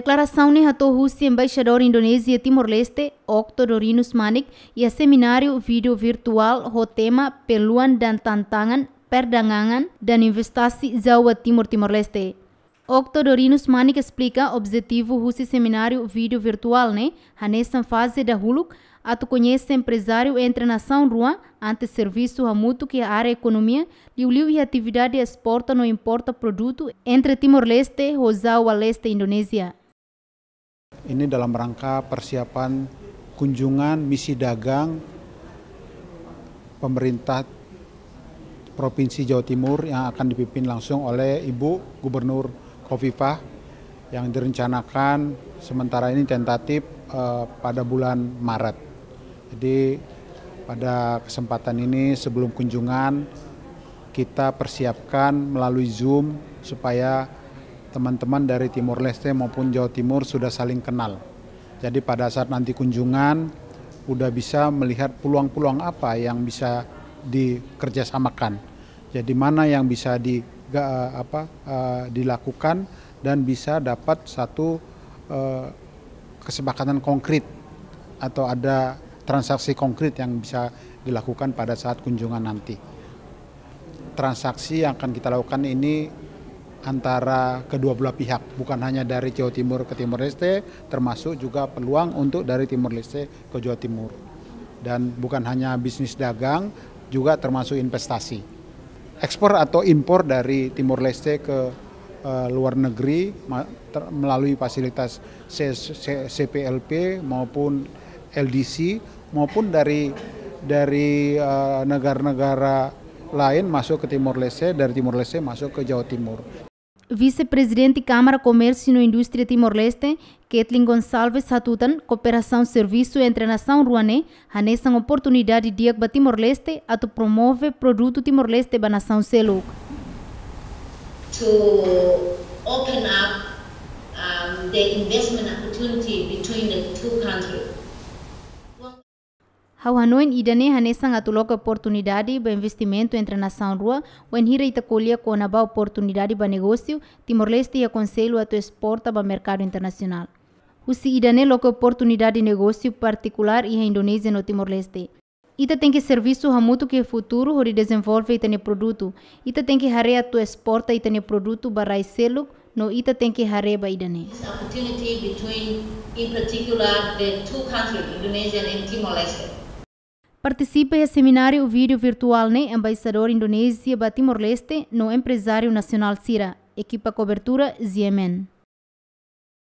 Declaração ratou Rússia embaixador Indonésia Timor-Leste, Octo Dorinus Manik, e a seminário vídeo virtual o tema Peluan dan Tantangan, perdangangan, dan Investasi Jawa timor Timor-Leste. Octo Dorinus Manik explica objetivo Rússia seminário vídeo virtual, né? Hanessa fase da Huluk, to conhece empresário entre nação rua, ante serviço a mútuo que a área economia, liu-liu e atividade exporta no importa produto entre Timor-Leste, e Rosal, Leste Indonésia. Ini dalam rangka persiapan kunjungan misi dagang pemerintah Provinsi Jawa Timur yang akan dipimpin langsung oleh Ibu Gubernur Kofifah yang direncanakan sementara ini tentatif eh, pada bulan Maret. Jadi pada kesempatan ini sebelum kunjungan kita persiapkan melalui Zoom supaya teman-teman dari Timur Leste maupun Jawa Timur sudah saling kenal. Jadi pada saat nanti kunjungan, udah bisa melihat peluang-peluang apa yang bisa dikerjasamakan. Jadi mana yang bisa di, apa, e, dilakukan dan bisa dapat satu e, kesepakatan konkret atau ada transaksi konkret yang bisa dilakukan pada saat kunjungan nanti. Transaksi yang akan kita lakukan ini antara kedua belah pihak, bukan hanya dari Jawa Timur ke Timor Leste, termasuk juga peluang untuk dari Timor Leste ke Jawa Timur. Dan bukan hanya bisnis dagang, juga termasuk investasi. Ekspor atau impor dari Timor Leste ke uh, luar negeri melalui fasilitas C C CPLP maupun LDC maupun dari dari eh, negara-negara lain masuk ke Timor Leste, dari Timor Leste masuk ke Jawa Timur. Vice-presidente Câmara Comércio e Indústria Timor-Leste, Kathleen Gonçalves Satutan, cooperação serviço entre a nação ruanê, anexam oportunidade de Agba Timor-Leste a promover produto Timor-Leste a nação Seluk. To Hau em idane hanesa ngatuloka oportunidade ba investimento entre nação rua, o enhira itacolha com ba oportunidade ba negócio, Timor-Leste e aconselho a tua exporta ba mercado internacional. Husi idane loca oportunidade de negócio particular e a Indonésia no Timor-Leste. Ita tem que serviço muito que futuro hori desenvolve itane produto. Ita tem que hare a tua exporta itane produto ba raiselo, no ita tem que hare ba idane. This opportunity between in particular the two countries, Indonesia and Timor-Leste. Participa em seminário vídeo virtual né embaixador Indonésia Timor-Leste no empresário nacional CIRA. equipa cobertura Ziemen.